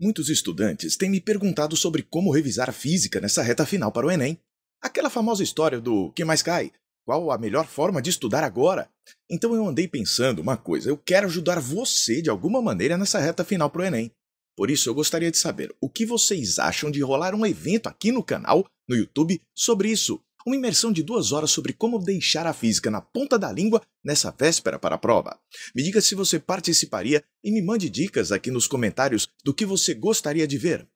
Muitos estudantes têm me perguntado sobre como revisar a física nessa reta final para o Enem. Aquela famosa história do que mais cai? Qual a melhor forma de estudar agora? Então eu andei pensando uma coisa, eu quero ajudar você de alguma maneira nessa reta final para o Enem. Por isso eu gostaria de saber o que vocês acham de rolar um evento aqui no canal, no YouTube, sobre isso uma imersão de duas horas sobre como deixar a física na ponta da língua nessa véspera para a prova. Me diga se você participaria e me mande dicas aqui nos comentários do que você gostaria de ver.